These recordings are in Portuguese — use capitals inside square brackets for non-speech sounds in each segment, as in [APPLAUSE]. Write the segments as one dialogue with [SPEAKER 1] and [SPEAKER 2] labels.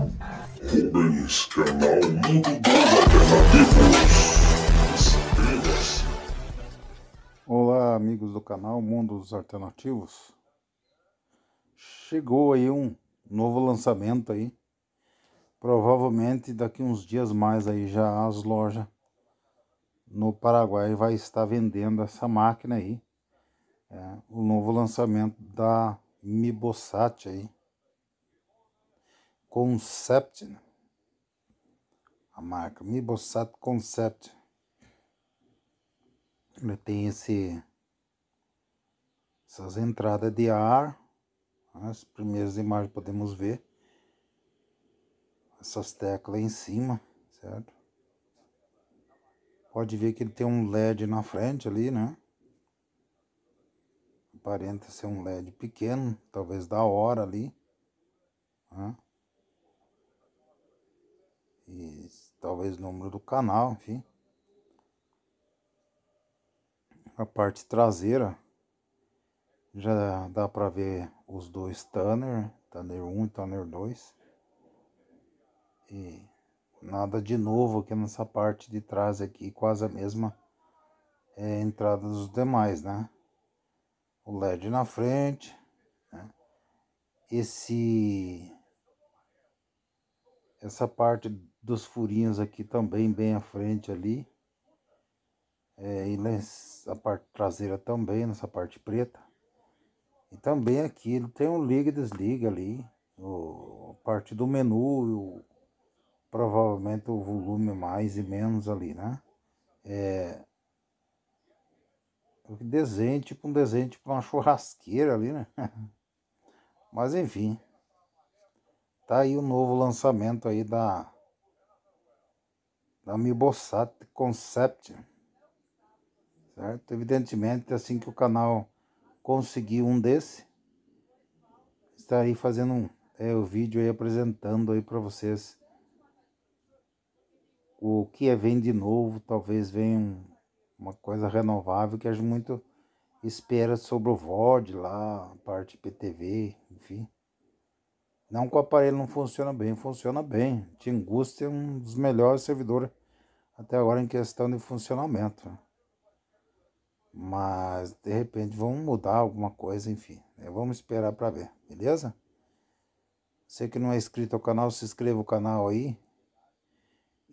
[SPEAKER 1] Rubens, canal Mundo dos Alternativos. Olá, amigos do canal Mundo dos Alternativos. Chegou aí um novo lançamento aí. Provavelmente daqui uns dias mais aí já as lojas no Paraguai vai estar vendendo essa máquina aí. É, o novo lançamento da Mibosat aí Concept, né? a marca Mibosat Concept. Ele tem esse essas entradas de ar. Né? As primeiras imagens podemos ver essas teclas em cima, certo? Pode ver que ele tem um LED na frente ali, né? Aparenta ser um LED pequeno, talvez da hora ali. Né? talvez o número do canal, enfim. A parte traseira já dá para ver os dois Tanner, Tanner 1 e Tanner 2. E nada de novo aqui nessa parte de trás aqui, quase a mesma é, entrada dos demais, né? O LED na frente, né? esse essa parte dos furinhos aqui também bem à frente ali. É, e a parte traseira também, nessa parte preta. E também aqui ele tem um liga e desliga ali. O, a parte do menu, o, provavelmente o volume mais e menos ali, né? É, desenho, tipo um desenho tipo uma [LAUGHS] churrasqueira ali, né? [LAUGHS] Mas enfim. Tá aí o novo lançamento aí da da Mibosat Concept, certo? Evidentemente, assim que o canal conseguir um desse, estarei fazendo um é, o vídeo aí apresentando aí para vocês o que é vem de novo, talvez venha um, uma coisa renovável que a gente muito espera sobre o VOD lá, a parte PTV, enfim. Não que o aparelho não funciona bem, funciona bem. Tingusta é um dos melhores servidores até agora em questão de funcionamento. Mas de repente vão mudar alguma coisa, enfim. Né? Vamos esperar para ver, beleza? Você que não é inscrito ao canal, se inscreva no canal aí.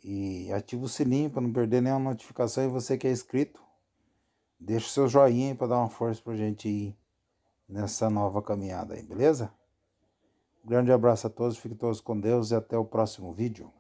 [SPEAKER 1] E ativa o sininho para não perder nenhuma notificação. E você que é inscrito, deixa o seu joinha para dar uma força para gente ir nessa nova caminhada aí, beleza? grande abraço a todos, fiquem todos com Deus e até o próximo vídeo.